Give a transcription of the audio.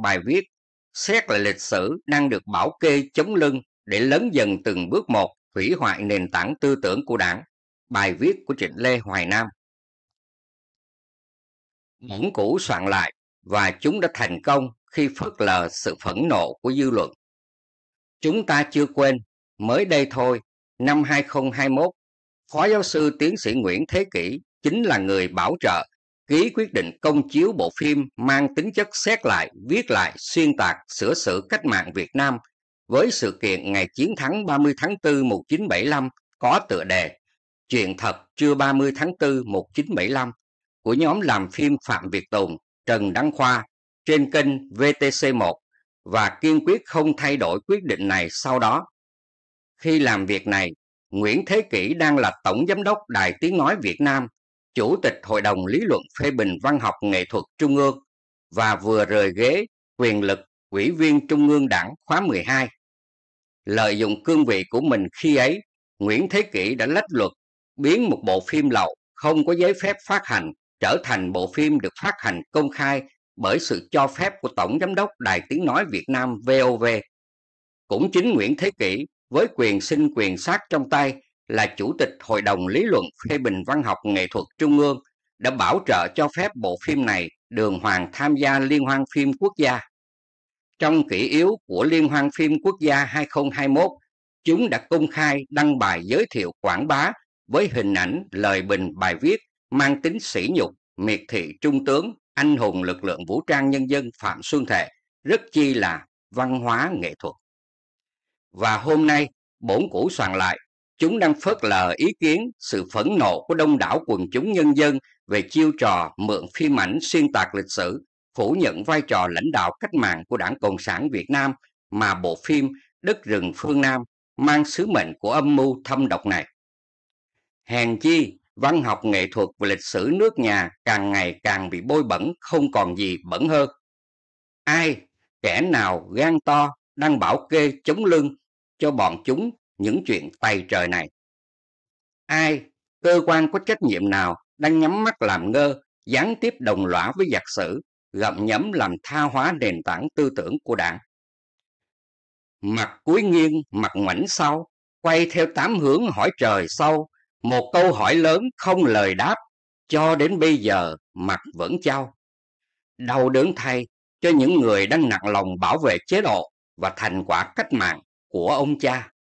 bài viết Xét lại lịch sử đang được bảo kê chống lưng để lớn dần từng bước một hủy hoại nền tảng tư tưởng của đảng. Bài viết của Trịnh Lê Hoài Nam Mẫn cũ soạn lại và chúng đã thành công khi phớt lờ sự phẫn nộ của dư luận. Chúng ta chưa quên, mới đây thôi, năm 2021, Phó giáo sư tiến sĩ Nguyễn Thế Kỷ chính là người bảo trợ ký quyết định công chiếu bộ phim mang tính chất xét lại, viết lại, xuyên tạc, sửa sự cách mạng Việt Nam với sự kiện ngày chiến thắng 30 tháng 4 1975 có tựa đề Chuyện thật trưa 30 tháng 4 1975 của nhóm làm phim Phạm Việt Tùng, Trần Đăng Khoa trên kênh VTC1 và kiên quyết không thay đổi quyết định này sau đó. Khi làm việc này, Nguyễn Thế Kỷ đang là Tổng Giám đốc Đài Tiếng Nói Việt Nam Chủ tịch Hội đồng Lý luận phê bình văn học nghệ thuật Trung ương và vừa rời ghế quyền lực Ủy viên Trung ương Đảng khóa 12. Lợi dụng cương vị của mình khi ấy, Nguyễn Thế Kỷ đã lách luật biến một bộ phim lậu không có giấy phép phát hành trở thành bộ phim được phát hành công khai bởi sự cho phép của Tổng Giám đốc Đài Tiếng Nói Việt Nam VOV. Cũng chính Nguyễn Thế Kỷ với quyền sinh quyền sát trong tay là Chủ tịch Hội đồng Lý luận phê bình văn học nghệ thuật Trung ương đã bảo trợ cho phép bộ phim này đường hoàng tham gia Liên hoan phim quốc gia. Trong kỷ yếu của Liên hoan phim quốc gia 2021, chúng đã công khai đăng bài giới thiệu quảng bá với hình ảnh lời bình bài viết mang tính sỉ nhục, miệt thị trung tướng, anh hùng lực lượng vũ trang nhân dân Phạm Xuân Thệ, rất chi là văn hóa nghệ thuật. Và hôm nay, bổn cũ soạn lại chúng đang phớt lờ ý kiến sự phẫn nộ của đông đảo quần chúng nhân dân về chiêu trò mượn phim ảnh xuyên tạc lịch sử, phủ nhận vai trò lãnh đạo cách mạng của Đảng Cộng sản Việt Nam mà bộ phim Đất rừng phương Nam mang sứ mệnh của âm mưu thâm độc này. Hèn chi, văn học nghệ thuật và lịch sử nước nhà càng ngày càng bị bôi bẩn không còn gì bẩn hơn. Ai, kẻ nào gan to đang bảo kê chống lưng cho bọn chúng những chuyện tay trời này. Ai, cơ quan có trách nhiệm nào đang nhắm mắt làm ngơ, gián tiếp đồng lõa với giặc sử, gặm nhấm làm tha hóa nền tảng tư tưởng của đảng. Mặt cuối nghiêng, mặt ngoảnh sau, quay theo tám hướng hỏi trời sau, một câu hỏi lớn không lời đáp, cho đến bây giờ mặt vẫn trao. Đau đớn thay cho những người đang nặng lòng bảo vệ chế độ và thành quả cách mạng của ông cha.